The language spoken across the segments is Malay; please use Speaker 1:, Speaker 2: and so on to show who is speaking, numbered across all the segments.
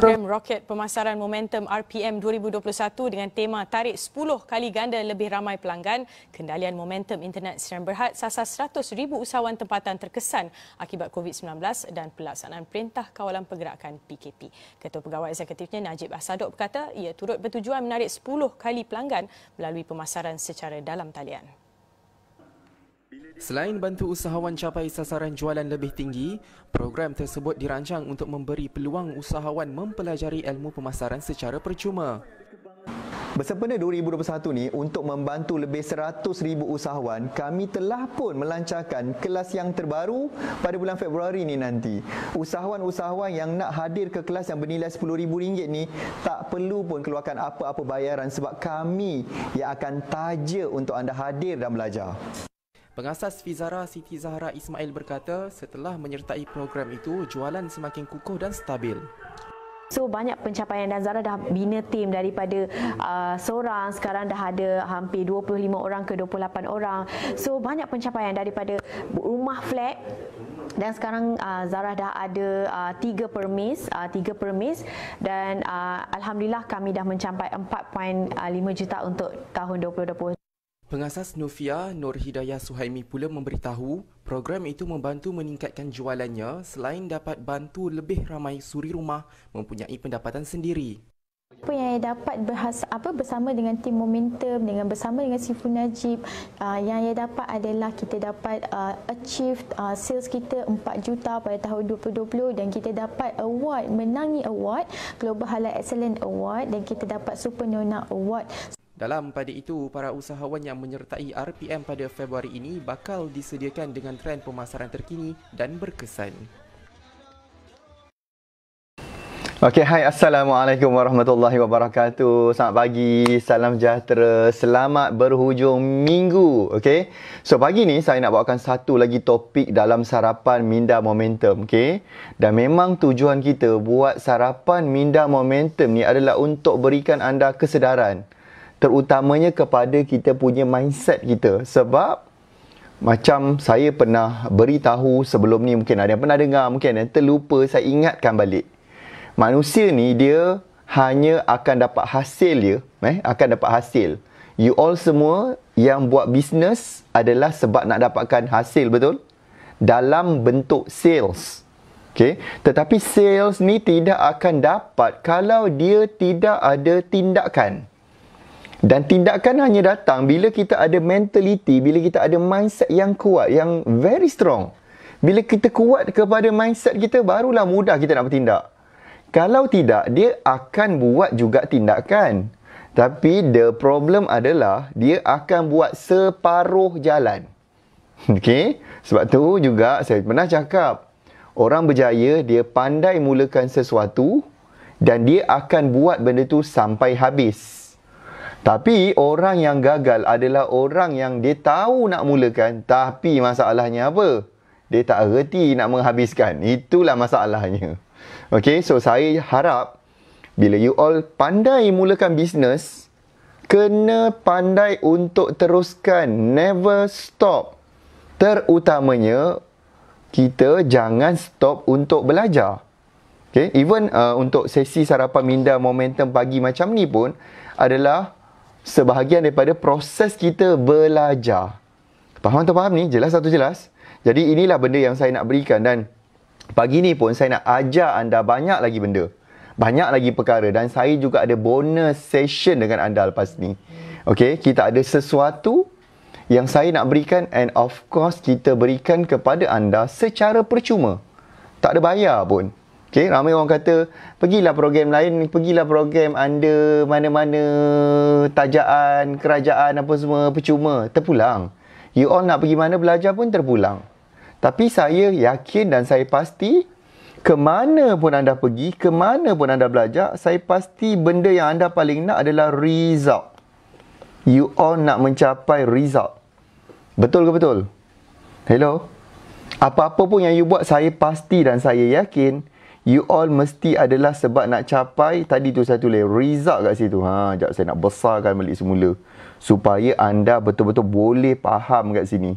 Speaker 1: program Rocket Pemasaran Momentum RPM 2021 dengan tema tarik 10 kali ganda lebih ramai pelanggan, kendalian momentum internet Seram Berhad sasar 100 ribu usahawan tempatan terkesan akibat COVID-19 dan pelaksanaan Perintah Kawalan Pergerakan PKP. Ketua Pegawai Eksekutifnya Najib Asadok berkata ia turut bertujuan menarik 10 kali pelanggan melalui pemasaran secara dalam talian. Selain bantu usahawan capai sasaran jualan lebih tinggi, program tersebut dirancang untuk memberi peluang usahawan mempelajari ilmu pemasaran secara percuma.
Speaker 2: Bersempena 2021 ni untuk membantu lebih 100,000 usahawan, kami telah pun melancarkan kelas yang terbaru pada bulan Februari ni nanti. Usahawan-usahawan yang nak hadir ke kelas yang bernilai RM10,000 ni tak perlu pun keluarkan apa-apa bayaran sebab kami yang akan taja untuk anda hadir dan belajar.
Speaker 1: Pengasas Fizara Siti Zahra Ismail berkata, setelah menyertai program itu, jualan semakin kukuh dan stabil. So banyak pencapaian dan Zara dah bina tim daripada uh, seorang sekarang dah ada hampir 25 orang ke 28 orang. So banyak pencapaian daripada rumah flat dan sekarang uh, Zara dah ada uh, tiga permis, uh, tiga permis dan uh, alhamdulillah kami dah mencapai 4.5 uh, juta untuk tahun 2020. Pengasas Nufia Nur Hidayah Suhaimi pula memberitahu program itu membantu meningkatkan jualannya selain dapat bantu lebih ramai suri rumah mempunyai pendapatan sendiri. Apa yang dapat berhas, apa bersama dengan tim momentum dengan bersama dengan Sifu Najib uh, ah, yang ia dapat adalah kita dapat uh, achieve uh, sales kita 4 juta pada tahun 2020 dan kita dapat award menangi award Global Halal Excellent Award dan kita dapat Super Nona Award. Dalam pada itu, para usahawan yang menyertai RPM pada Februari ini bakal disediakan dengan tren pemasaran terkini dan berkesan.
Speaker 2: Okey, hai Assalamualaikum Warahmatullahi Wabarakatuh. Selamat pagi, salam sejahtera, selamat berhujung minggu. Okey, so pagi ni saya nak bawakan satu lagi topik dalam sarapan minda momentum. Okey, dan memang tujuan kita buat sarapan minda momentum ni adalah untuk berikan anda kesedaran terutamanya kepada kita punya mindset kita sebab macam saya pernah beritahu sebelum ni mungkin ada yang pernah dengar mungkin yang terlupa saya ingatkan balik manusia ni dia hanya akan dapat hasil dia eh akan dapat hasil you all semua yang buat bisnes adalah sebab nak dapatkan hasil betul dalam bentuk sales Okay. Tetapi sales ni tidak akan dapat kalau dia tidak ada tindakan. Dan tindakan hanya datang bila kita ada mentality, bila kita ada mindset yang kuat, yang very strong. Bila kita kuat kepada mindset kita, barulah mudah kita nak bertindak. Kalau tidak, dia akan buat juga tindakan. Tapi the problem adalah dia akan buat separuh jalan. Okay? Sebab tu juga saya pernah cakap, orang berjaya dia pandai mulakan sesuatu dan dia akan buat benda tu sampai habis. Tapi orang yang gagal adalah orang yang dia tahu nak mulakan tapi masalahnya apa? Dia tak reti nak menghabiskan. Itulah masalahnya. Okay, so saya harap bila you all pandai mulakan bisnes, kena pandai untuk teruskan. Never stop. Terutamanya, kita jangan stop untuk belajar. Okay, even uh, untuk sesi sarapan minda momentum pagi macam ni pun adalah sebahagian daripada proses kita belajar. Faham atau faham ni? Jelas atau jelas? Jadi inilah benda yang saya nak berikan dan pagi ni pun saya nak ajar anda banyak lagi benda. Banyak lagi perkara dan saya juga ada bonus session dengan anda lepas ni. Okay, kita ada sesuatu yang saya nak berikan and of course kita berikan kepada anda secara percuma. Tak ada bayar pun. Okay, ramai orang kata, pergilah program lain, pergilah program anda mana-mana, tajaan, kerajaan, apa semua, percuma, terpulang. You all nak pergi mana belajar pun terpulang. Tapi saya yakin dan saya pasti, ke mana pun anda pergi, ke mana pun anda belajar, saya pasti benda yang anda paling nak adalah result. You all nak mencapai result. Betul ke betul? Hello? Apa-apa pun yang you buat, saya pasti dan saya yakin, You all mesti adalah sebab nak capai tadi tu satu lagi result kat situ. Ha, jap saya nak besarkan balik semula supaya anda betul-betul boleh faham kat sini.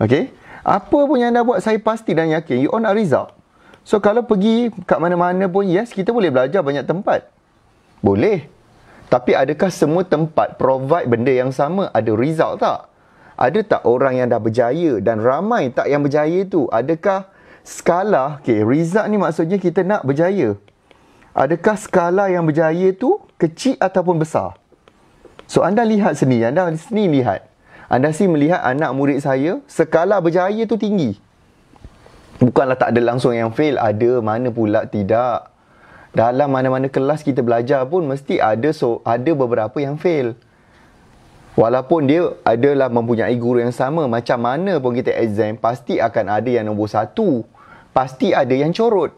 Speaker 2: Okay? Apa pun yang anda buat saya pasti dan yakin you all nak result. So kalau pergi kat mana-mana pun yes kita boleh belajar banyak tempat. Boleh. Tapi adakah semua tempat provide benda yang sama ada result tak? Ada tak orang yang dah berjaya dan ramai tak yang berjaya tu? Adakah skala okay, result ni maksudnya kita nak berjaya adakah skala yang berjaya tu kecil ataupun besar so anda lihat sini anda sini lihat anda sini melihat anak murid saya skala berjaya tu tinggi bukanlah tak ada langsung yang fail ada mana pula tidak dalam mana-mana kelas kita belajar pun mesti ada so ada beberapa yang fail Walaupun dia adalah mempunyai guru yang sama, macam mana pun kita exam, pasti akan ada yang nombor satu pasti ada yang corot.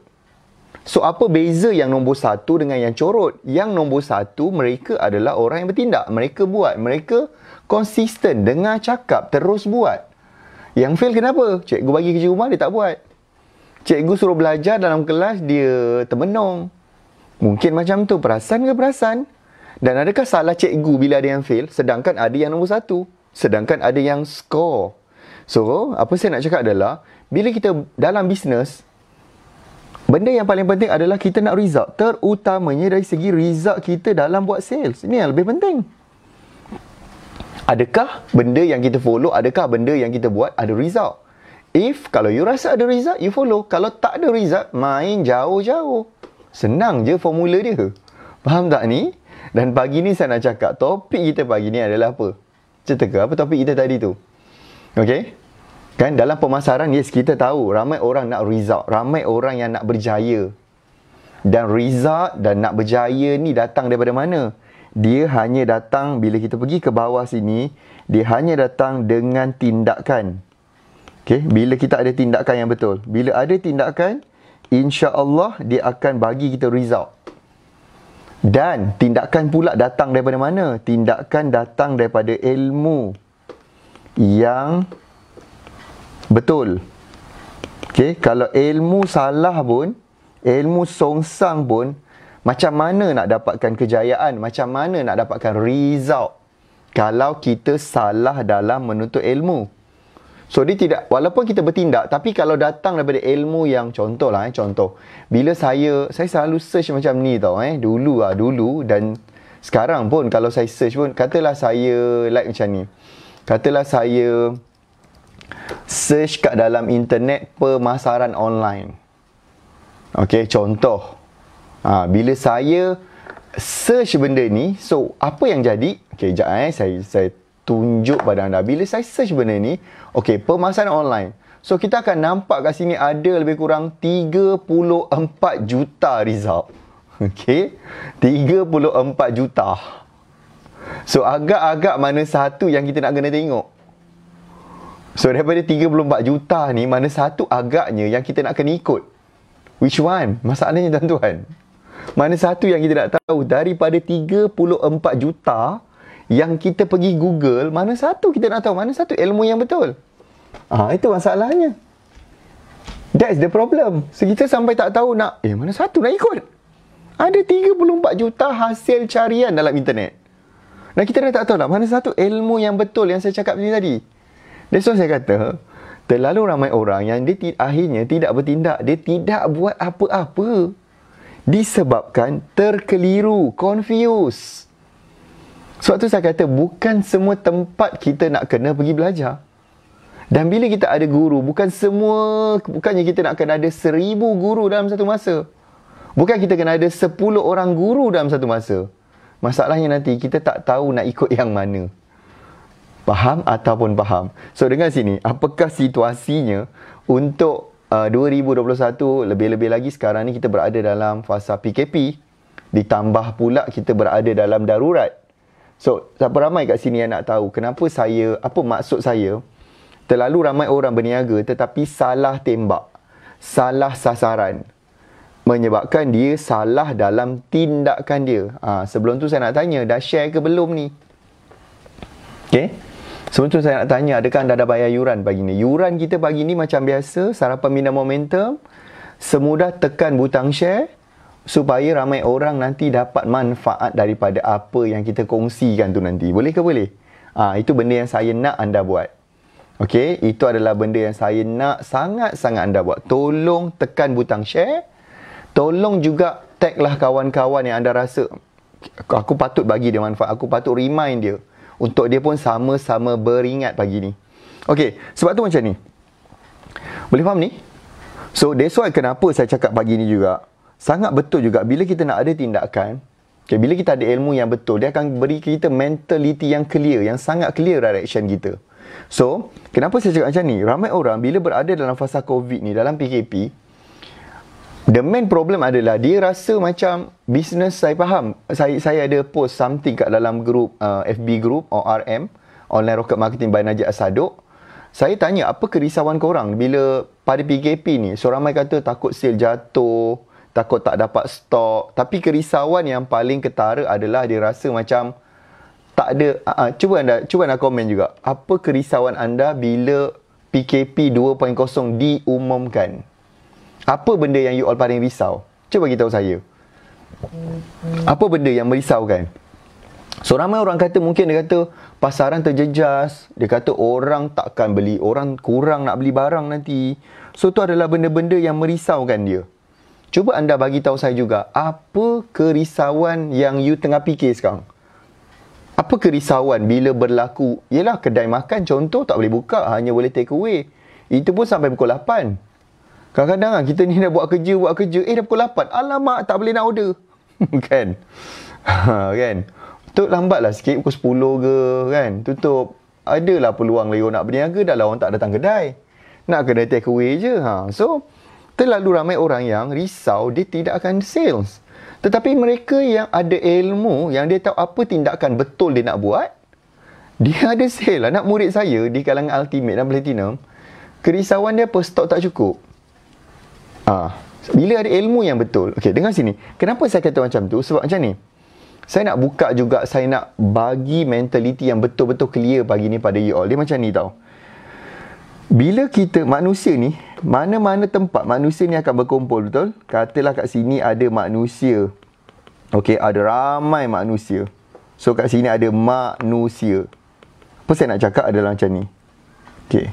Speaker 2: So, apa beza yang nombor satu dengan yang corot? Yang nombor satu, mereka adalah orang yang bertindak. Mereka buat. Mereka konsisten. Dengar cakap. Terus buat. Yang fail kenapa? Cikgu bagi kerja rumah, dia tak buat. Cikgu suruh belajar dalam kelas, dia termenung. Mungkin macam tu. Perasan ke perasan? Dan adakah salah cikgu bila ada yang fail? Sedangkan ada yang nombor satu. Sedangkan ada yang score. So, apa saya nak cakap adalah, bila kita dalam bisnes, benda yang paling penting adalah kita nak result. Terutamanya dari segi result kita dalam buat sales. Ini yang lebih penting. Adakah benda yang kita follow, adakah benda yang kita buat ada result? If, kalau you rasa ada result, you follow. Kalau tak ada result, main jauh-jauh. Senang je formula dia. Faham tak ni? Dan pagi ni saya nak cakap, topik kita pagi ni adalah apa? Cerita ke apa topik kita tadi tu? Okay? Kan dalam pemasaran yes kita tahu ramai orang nak result, ramai orang yang nak berjaya. Dan result dan nak berjaya ni datang daripada mana? Dia hanya datang bila kita pergi ke bawah sini, dia hanya datang dengan tindakan. Okey, bila kita ada tindakan yang betul. Bila ada tindakan, insya-Allah dia akan bagi kita result. Dan tindakan pula datang daripada mana? Tindakan datang daripada ilmu yang Betul. Okey, kalau ilmu salah pun, ilmu songsang pun, macam mana nak dapatkan kejayaan? Macam mana nak dapatkan result? Kalau kita salah dalam menuntut ilmu. So, dia tidak, walaupun kita bertindak, tapi kalau datang daripada ilmu yang, contohlah eh, contoh. Bila saya, saya selalu search macam ni tau eh, dulu lah, dulu dan sekarang pun kalau saya search pun, katalah saya like macam ni. Katalah saya, search kat dalam internet pemasaran online. Okey, contoh. Ha, bila saya search benda ni, so apa yang jadi? Okey, jap eh, saya saya tunjuk pada anda. Bila saya search benda ni, okey, pemasaran online. So kita akan nampak kat sini ada lebih kurang 34 juta result. Okey. 34 juta. So agak-agak mana satu yang kita nak kena tengok. So daripada 34 juta ni mana satu agaknya yang kita nak kena ikut? Which one? Masalahnya tuan-tuan. Mana satu yang kita nak tahu daripada 34 juta yang kita pergi Google, mana satu kita nak tahu mana satu ilmu yang betul? Ah ha, itu masalahnya. That's the problem. So kita sampai tak tahu nak eh mana satu nak ikut. Ada 34 juta hasil carian dalam internet. Dan kita dah tak tahu lah mana satu ilmu yang betul yang saya cakap tadi tadi. That's why saya kata, terlalu ramai orang yang dia ti- akhirnya tidak bertindak, dia tidak buat apa-apa. Disebabkan terkeliru, confused. Sebab tu saya kata, bukan semua tempat kita nak kena pergi belajar. Dan bila kita ada guru, bukan semua, bukannya kita nak kena ada seribu guru dalam satu masa. Bukan kita kena ada sepuluh orang guru dalam satu masa. Masalahnya nanti kita tak tahu nak ikut yang mana faham ataupun faham. So dengan sini, apakah situasinya untuk uh, 2021 lebih-lebih lagi sekarang ni kita berada dalam fasa PKP ditambah pula kita berada dalam darurat. So, siapa ramai kat sini yang nak tahu kenapa saya, apa maksud saya terlalu ramai orang berniaga tetapi salah tembak, salah sasaran menyebabkan dia salah dalam tindakan dia. Ha, sebelum tu saya nak tanya, dah share ke belum ni? Okay. Sebelum tu saya nak tanya, adakah anda dah bayar yuran pagi ni? Yuran kita pagi ni macam biasa, sarapan minum momentum, semudah tekan butang share, supaya ramai orang nanti dapat manfaat daripada apa yang kita kongsikan tu nanti. Boleh ke boleh? ha, itu benda yang saya nak anda buat. Okey, itu adalah benda yang saya nak sangat-sangat anda buat. Tolong tekan butang share. Tolong juga taglah kawan-kawan yang anda rasa aku patut bagi dia manfaat, aku patut remind dia untuk dia pun sama-sama beringat pagi ni. Okey, sebab tu macam ni. Boleh faham ni? So, that's why kenapa saya cakap pagi ni juga. Sangat betul juga bila kita nak ada tindakan, okay, bila kita ada ilmu yang betul, dia akan beri kita mentality yang clear, yang sangat clear direction kita. So, kenapa saya cakap macam ni? Ramai orang bila berada dalam fasa COVID ni, dalam PKP, The main problem adalah dia rasa macam business saya faham. Saya saya ada post something kat dalam group uh, FB group ORM Online Rocket Marketing by Najib Asadok. Saya tanya apa kerisauan korang bila pada PKP ni seorang mai kata takut sale jatuh, takut tak dapat stok. Tapi kerisauan yang paling ketara adalah dia rasa macam tak ada uh, uh, cuba anda cuba nak komen juga. Apa kerisauan anda bila PKP 2.0 diumumkan? Apa benda yang you all paling risau? Cuba beritahu saya. Apa benda yang merisaukan? So ramai orang kata mungkin dia kata pasaran terjejas, dia kata orang takkan beli, orang kurang nak beli barang nanti. So tu adalah benda-benda yang merisaukan dia. Cuba anda bagi tahu saya juga apa kerisauan yang you tengah fikir sekarang. Apa kerisauan bila berlaku? Yalah kedai makan contoh tak boleh buka, hanya boleh take away. Itu pun sampai pukul Kadang-kadang kan kita ni dah buat kerja, buat kerja. Eh dah pukul 8. Alamak tak boleh nak order. kan? Ha, kan? Tutup lambat lah sikit pukul 10 ke kan? Tutup. Adalah peluang lagi nak berniaga dah lah orang tak datang kedai. Nak kedai take away je. Ha. So, terlalu ramai orang yang risau dia tidak akan sales. Tetapi mereka yang ada ilmu, yang dia tahu apa tindakan betul dia nak buat, dia ada sale. Anak lah. murid saya di kalangan Ultimate dan Platinum, kerisauan dia apa? Stok tak cukup. Ah, bila ada ilmu yang betul. Okey, dengar sini. Kenapa saya kata macam tu? Sebab macam ni. Saya nak buka juga, saya nak bagi mentaliti yang betul-betul clear bagi ni pada you all. Dia macam ni tau. Bila kita manusia ni, mana-mana tempat manusia ni akan berkumpul, betul? Katalah kat sini ada manusia. Okey, ada ramai manusia. So kat sini ada manusia. Apa saya nak cakap adalah macam ni. Okey.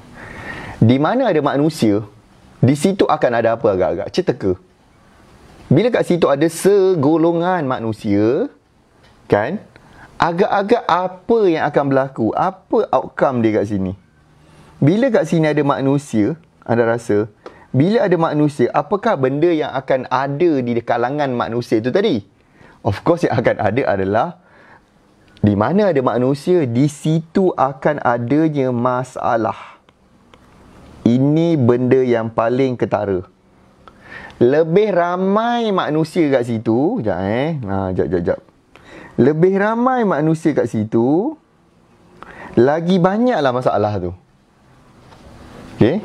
Speaker 2: Di mana ada manusia, di situ akan ada apa agak-agak? Ceteka. Bila kat situ ada segolongan manusia, kan? Agak-agak apa yang akan berlaku? Apa outcome dia kat sini? Bila kat sini ada manusia, anda rasa, bila ada manusia, apakah benda yang akan ada di kalangan manusia itu tadi? Of course yang akan ada adalah di mana ada manusia, di situ akan adanya masalah. Ini benda yang paling ketara. Lebih ramai manusia kat situ. Sekejap eh. Ha, sekejap, sekejap, sekejap. Lebih ramai manusia kat situ. Lagi banyaklah masalah tu. Okay.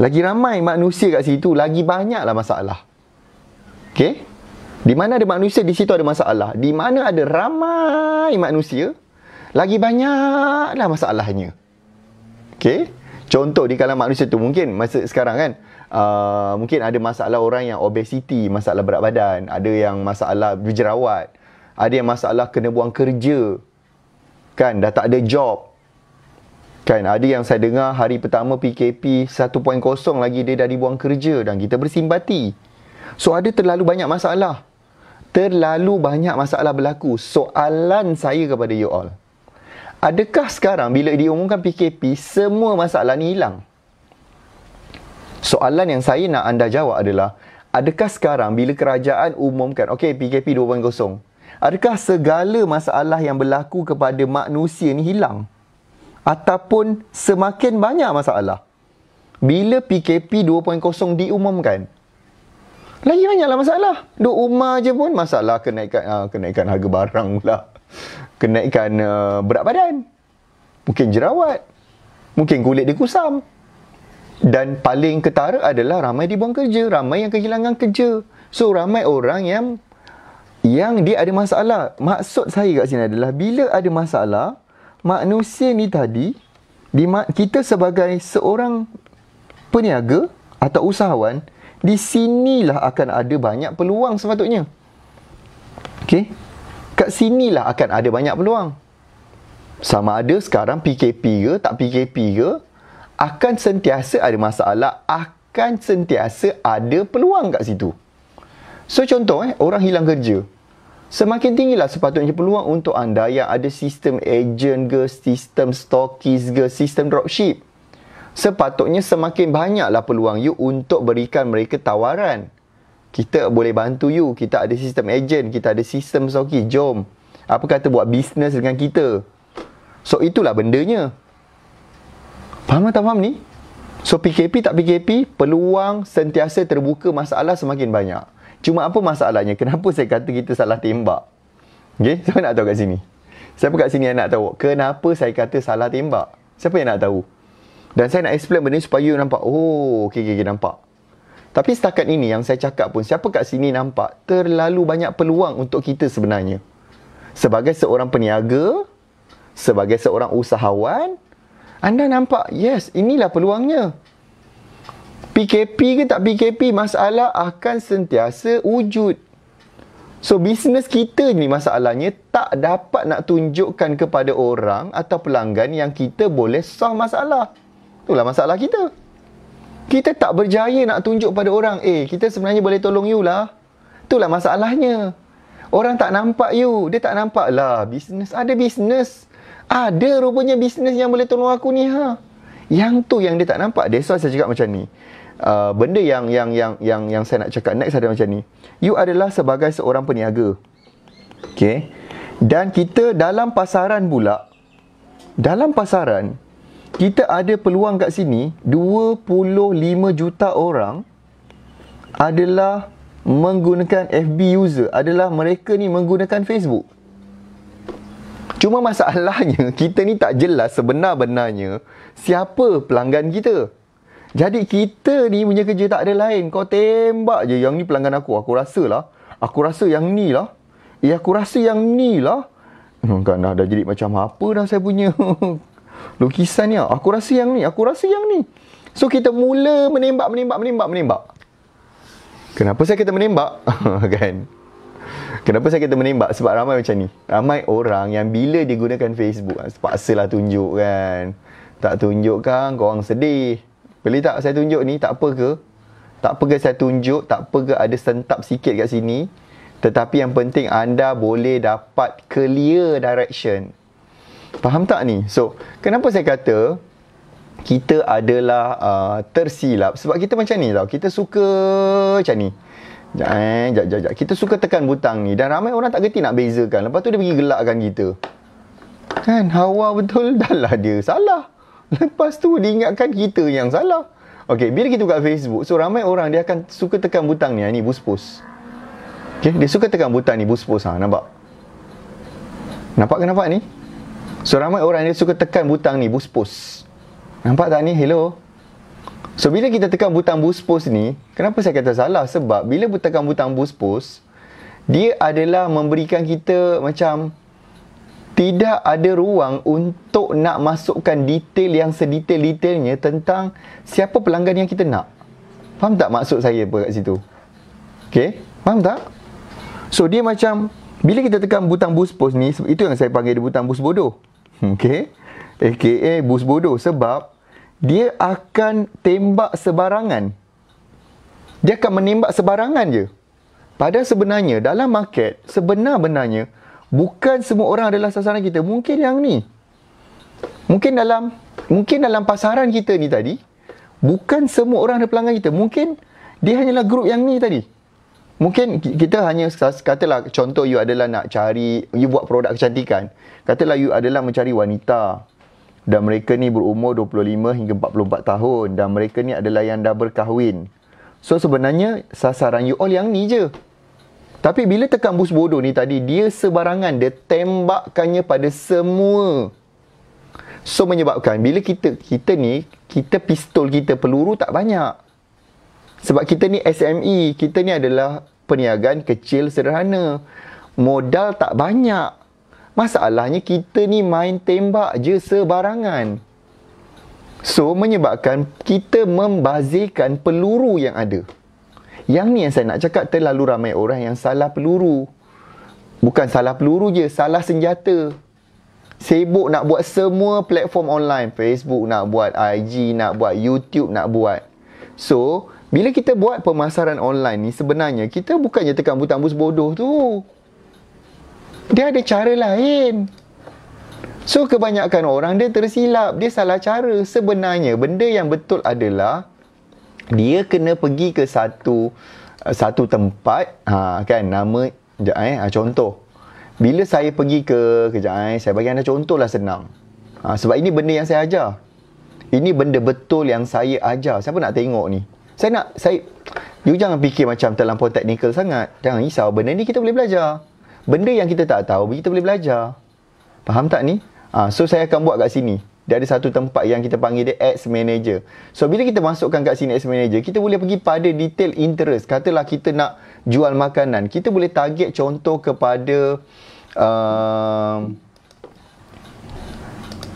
Speaker 2: Lagi ramai manusia kat situ. Lagi banyaklah masalah. Okay. Di mana ada manusia, di situ ada masalah. Di mana ada ramai manusia, lagi banyaklah masalahnya. Okay contoh di kalangan manusia tu mungkin masa sekarang kan uh, mungkin ada masalah orang yang obesiti, masalah berat badan, ada yang masalah berjerawat, ada yang masalah kena buang kerja. Kan dah tak ada job. Kan ada yang saya dengar hari pertama PKP 1.0 lagi dia dah dibuang kerja dan kita bersimpati. So ada terlalu banyak masalah. Terlalu banyak masalah berlaku. Soalan saya kepada you all Adakah sekarang bila diumumkan PKP semua masalah ni hilang? Soalan yang saya nak anda jawab adalah adakah sekarang bila kerajaan umumkan okay, PKP 2.0 adakah segala masalah yang berlaku kepada manusia ni hilang ataupun semakin banyak masalah bila PKP 2.0 diumumkan? Lagi banyaklah masalah. Duk rumah je pun masalah kenaikan ah, kenaikan harga barang lah kenaikan uh, berat badan. Mungkin jerawat. Mungkin kulit dia kusam. Dan paling ketara adalah ramai dibuang kerja, ramai yang kehilangan kerja. So ramai orang yang yang dia ada masalah. Maksud saya kat sini adalah bila ada masalah, manusia ni tadi di kita sebagai seorang peniaga atau usahawan di sinilah akan ada banyak peluang sepatutnya. okay? Kat sinilah akan ada banyak peluang. Sama ada sekarang PKP ke, tak PKP ke, akan sentiasa ada masalah, akan sentiasa ada peluang kat situ. So contoh eh, orang hilang kerja. Semakin tinggilah sepatutnya peluang untuk anda yang ada sistem agent ke, sistem stokis ke, sistem dropship. Sepatutnya semakin banyaklah peluang you untuk berikan mereka tawaran kita boleh bantu you kita ada sistem agent, kita ada sistem soki jom apa kata buat bisnes dengan kita so itulah bendanya faham tak faham ni so PKP tak PKP peluang sentiasa terbuka masalah semakin banyak cuma apa masalahnya kenapa saya kata kita salah tembak Okay, siapa nak tahu kat sini? Siapa kat sini yang nak tahu kenapa saya kata salah tembak? Siapa yang nak tahu? Dan saya nak explain benda ni supaya you nampak. Oh, okay, okay, okay, nampak. Tapi setakat ini yang saya cakap pun siapa kat sini nampak terlalu banyak peluang untuk kita sebenarnya. Sebagai seorang peniaga, sebagai seorang usahawan, anda nampak yes, inilah peluangnya. PKP ke tak PKP, masalah akan sentiasa wujud. So, bisnes kita ni masalahnya tak dapat nak tunjukkan kepada orang atau pelanggan yang kita boleh solve masalah. Itulah masalah kita kita tak berjaya nak tunjuk pada orang, eh, kita sebenarnya boleh tolong you lah. Itulah masalahnya. Orang tak nampak you, dia tak nampak lah. Bisnes, ada bisnes. Ada rupanya bisnes yang boleh tolong aku ni, ha. Yang tu yang dia tak nampak. That's why saya cakap macam ni. Uh, benda yang, yang yang yang yang saya nak cakap next ada macam ni. You adalah sebagai seorang peniaga. Okay. Dan kita dalam pasaran pula, dalam pasaran, kita ada peluang kat sini 25 juta orang adalah menggunakan FB user adalah mereka ni menggunakan Facebook cuma masalahnya kita ni tak jelas sebenar-benarnya siapa pelanggan kita jadi kita ni punya kerja tak ada lain kau tembak je yang ni pelanggan aku aku rasa lah aku rasa yang ni lah eh aku rasa yang ni lah kan dah, jadi macam apa dah saya punya lukisan ni aku rasa yang ni aku rasa yang ni so kita mula menembak menembak menembak menembak kenapa saya kita menembak kan Kenapa saya kata menembak? Sebab ramai macam ni. Ramai orang yang bila dia gunakan Facebook, ah, paksalah tunjuk kan. Tak tunjuk kan, korang sedih. Boleh tak saya tunjuk ni? Tak apa ke? Tak apa ke saya tunjuk? Tak apa ke ada sentap sikit kat sini? Tetapi yang penting anda boleh dapat clear direction. Faham tak ni? So, kenapa saya kata kita adalah uh, tersilap? Sebab kita macam ni tau. Kita suka macam ni. Jap, eh, jap, jap, jap. Kita suka tekan butang ni. Dan ramai orang tak kerti nak bezakan. Lepas tu dia pergi gelakkan kita. Kan? Hawa betul. Dah lah dia salah. Lepas tu dia ingatkan kita yang salah. Okay, bila kita buka Facebook, so ramai orang dia akan suka tekan butang ni. Ah, ni, bus post. Okay, dia suka tekan butang ni, bus post. Ha, ah, nampak? Nampak ke nampak ni? So ramai orang dia suka tekan butang ni bus pos. Nampak tak ni? Hello. So bila kita tekan butang bus pos ni, kenapa saya kata salah? Sebab bila kita tekan butang bus pos, dia adalah memberikan kita macam tidak ada ruang untuk nak masukkan detail yang sedetail-detailnya tentang siapa pelanggan yang kita nak. Faham tak maksud saya apa kat situ? Okay? Faham tak? So dia macam bila kita tekan butang bus post ni, itu yang saya panggil dia butang bus bodoh. Okay. AKA bus bodoh. Sebab dia akan tembak sebarangan. Dia akan menembak sebarangan je. Pada sebenarnya, dalam market, sebenar-benarnya, bukan semua orang adalah sasaran kita. Mungkin yang ni. Mungkin dalam mungkin dalam pasaran kita ni tadi, bukan semua orang ada pelanggan kita. Mungkin dia hanyalah grup yang ni tadi mungkin kita hanya katalah contoh you adalah nak cari you buat produk kecantikan katalah you adalah mencari wanita dan mereka ni berumur 25 hingga 44 tahun dan mereka ni adalah yang dah berkahwin so sebenarnya sasaran you all yang ni je tapi bila tekan bus bodoh ni tadi dia sebarangan dia tembakkannya pada semua so menyebabkan bila kita kita ni kita pistol kita peluru tak banyak sebab kita ni SME, kita ni adalah perniagaan kecil sederhana. Modal tak banyak. Masalahnya kita ni main tembak je sebarangan. So menyebabkan kita membazirkan peluru yang ada. Yang ni yang saya nak cakap terlalu ramai orang yang salah peluru. Bukan salah peluru je, salah senjata. Sibuk nak buat semua platform online, Facebook nak buat, IG nak buat, YouTube nak buat. So, bila kita buat pemasaran online ni sebenarnya kita bukannya tekan butang bus bodoh tu. Dia ada cara lain. So kebanyakan orang dia tersilap, dia salah cara. Sebenarnya benda yang betul adalah dia kena pergi ke satu eh, satu tempat, ha kan nama sekejap eh, ha, contoh. Bila saya pergi ke, kejap eh, saya bagi anda contoh lah senang. Ha, sebab ini benda yang saya ajar. Ini benda betul yang saya ajar. Siapa nak tengok ni? saya nak saya you jangan fikir macam terlalu teknikal sangat jangan risau benda ni kita boleh belajar benda yang kita tak tahu kita boleh belajar faham tak ni ha, so saya akan buat kat sini dia ada satu tempat yang kita panggil dia ads manager so bila kita masukkan kat sini ads manager kita boleh pergi pada detail interest katalah kita nak jual makanan kita boleh target contoh kepada uh,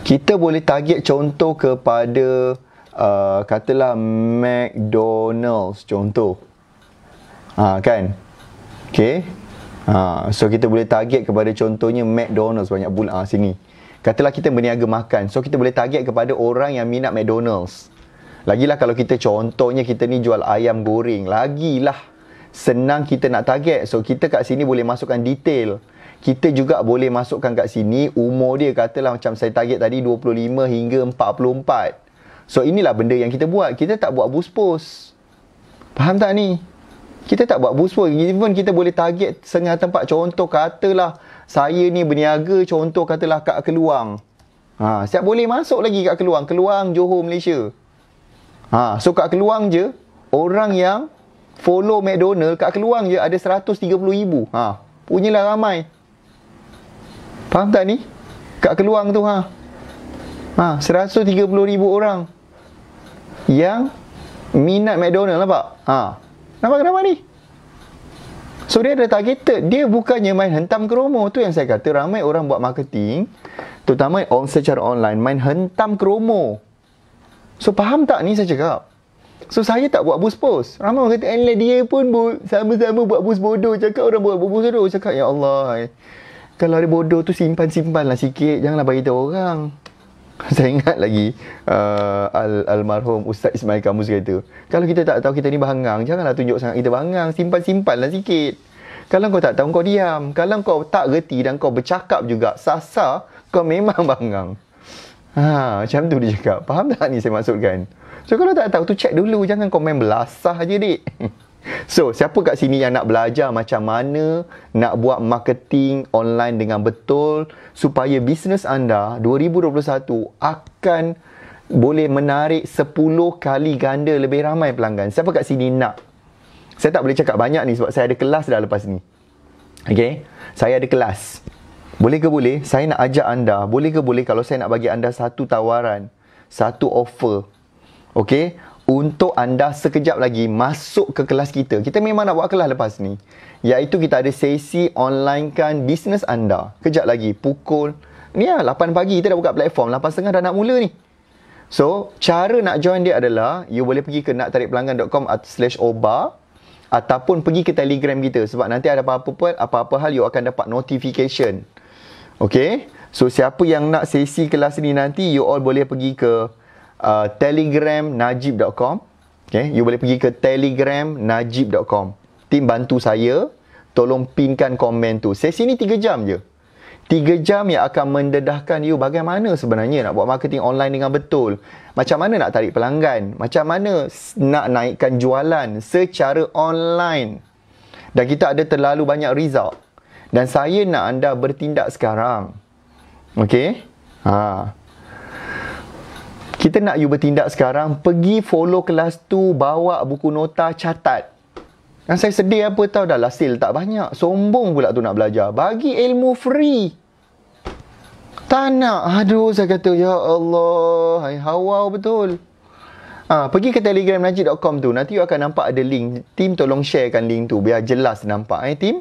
Speaker 2: kita boleh target contoh kepada Uh, katalah McDonald's contoh. Ha, kan? Okay. Ha, so kita boleh target kepada contohnya McDonald's banyak bul ah ha, sini. Katalah kita berniaga makan. So kita boleh target kepada orang yang minat McDonald's. Lagilah kalau kita contohnya kita ni jual ayam goreng. Lagilah senang kita nak target. So kita kat sini boleh masukkan detail. Kita juga boleh masukkan kat sini umur dia katalah macam saya target tadi 25 hingga 44. So inilah benda yang kita buat. Kita tak buat boost post. Faham tak ni? Kita tak buat boost post. Even kita boleh target setengah tempat. Contoh katalah saya ni berniaga. Contoh katalah kat Keluang. Ha, siap boleh masuk lagi kat Keluang. Keluang, Johor, Malaysia. Ha, so kat Keluang je, orang yang follow McDonald kat Keluang je ada 130 ribu. Ha, punyalah ramai. Faham tak ni? Kat Keluang tu ha. Ha, 130 orang yang minat McDonald nampak? Ha. Nampak kenapa ni? So dia ada targeted, dia bukannya main hentam kromo tu yang saya kata ramai orang buat marketing terutama on secara online main hentam kromo. So faham tak ni saya cakap? So saya tak buat boost post. Ramai orang kata Anlay dia pun bu- sama-sama buat boost bodoh. Cakap orang buat boost bodoh. Cakap ya Allah. Eh, kalau ada bodoh tu simpan-simpanlah sikit. Janganlah bagi tahu orang. saya ingat lagi uh, al almarhum Ustaz Ismail Kamus kata, kalau kita tak tahu kita ni bangang, janganlah tunjuk sangat kita bangang, simpan-simpanlah sikit. Kalau kau tak tahu, kau diam. Kalau kau tak reti dan kau bercakap juga, sasa, kau memang bangang. Ha, macam tu dia cakap. Faham tak ni saya maksudkan? So kalau tak tahu tu check dulu jangan komen belasah aje dik. So, siapa kat sini yang nak belajar macam mana nak buat marketing online dengan betul supaya bisnes anda 2021 akan boleh menarik 10 kali ganda lebih ramai pelanggan. Siapa kat sini nak? Saya tak boleh cakap banyak ni sebab saya ada kelas dah lepas ni. Okay? Saya ada kelas. Boleh ke boleh? Saya nak ajak anda. Boleh ke boleh kalau saya nak bagi anda satu tawaran, satu offer. Okay? untuk anda sekejap lagi masuk ke kelas kita. Kita memang nak buat kelas lepas ni. Iaitu kita ada sesi online kan bisnes anda. Kejap lagi pukul ni lah 8 pagi kita dah buka platform. 8.30 dah nak mula ni. So, cara nak join dia adalah you boleh pergi ke naktarikpelanggan.com slash oba ataupun pergi ke telegram kita sebab nanti ada apa-apa pun, apa-apa hal you akan dapat notification. Okay? So, siapa yang nak sesi kelas ni nanti you all boleh pergi ke uh, telegramnajib.com okay, you boleh pergi ke telegramnajib.com tim bantu saya tolong pinkan komen tu sesi ni 3 jam je 3 jam yang akan mendedahkan you bagaimana sebenarnya nak buat marketing online dengan betul. Macam mana nak tarik pelanggan. Macam mana nak naikkan jualan secara online. Dan kita ada terlalu banyak result. Dan saya nak anda bertindak sekarang. Okay? Haa kita nak you bertindak sekarang pergi follow kelas tu bawa buku nota catat Kan saya sedih apa tahu dah hasil lah tak banyak sombong pula tu nak belajar bagi ilmu free tak nak aduh saya kata ya Allah hai hawa betul Ha, pergi ke telegramnajid.com tu. Nanti awak akan nampak ada link. Tim tolong sharekan link tu. Biar jelas nampak eh, Tim.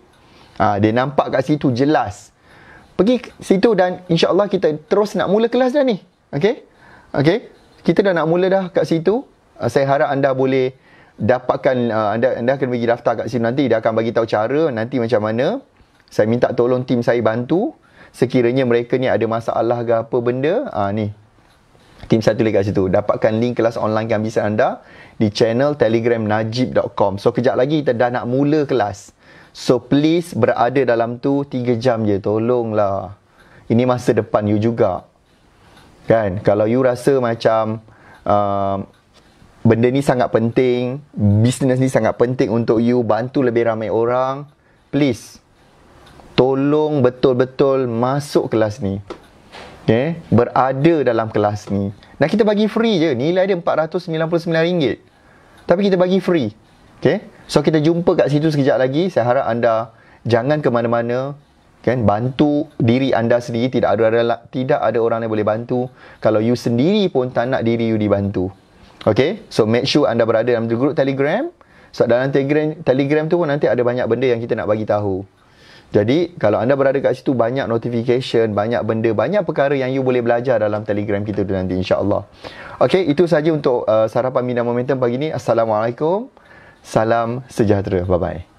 Speaker 2: Ha, dia nampak kat situ jelas. Pergi situ dan insyaAllah kita terus nak mula kelas dah ni. Okay? Okey, kita dah nak mula dah kat situ. Uh, saya harap anda boleh dapatkan uh, anda anda akan bagi daftar kat sini nanti dia akan bagi tahu cara nanti macam mana. Saya minta tolong tim saya bantu sekiranya mereka ni ada masalah ke apa benda. Ah uh, ni. Tim satu lagi kat situ. Dapatkan link kelas online yang kambisan anda di channel telegram najib.com. So, kejap lagi kita dah nak mula kelas. So, please berada dalam tu 3 jam je. Tolonglah. Ini masa depan you juga kan kalau you rasa macam uh, benda ni sangat penting bisnes ni sangat penting untuk you bantu lebih ramai orang please tolong betul-betul masuk kelas ni okay? Ya? berada dalam kelas ni dan kita bagi free je nilai dia RM499 tapi kita bagi free okay? so kita jumpa kat situ sekejap lagi saya harap anda jangan ke mana-mana kan bantu diri anda sendiri tidak ada, ada tidak ada orang yang boleh bantu kalau you sendiri pun tak nak diri you dibantu okey so make sure anda berada dalam grup Telegram sebab so, dalam Telegram Telegram tu pun nanti ada banyak benda yang kita nak bagi tahu jadi kalau anda berada kat situ banyak notification banyak benda banyak perkara yang you boleh belajar dalam Telegram kita tu nanti insyaallah okey itu saja untuk uh, sarapan minda momentum pagi ni assalamualaikum salam sejahtera bye bye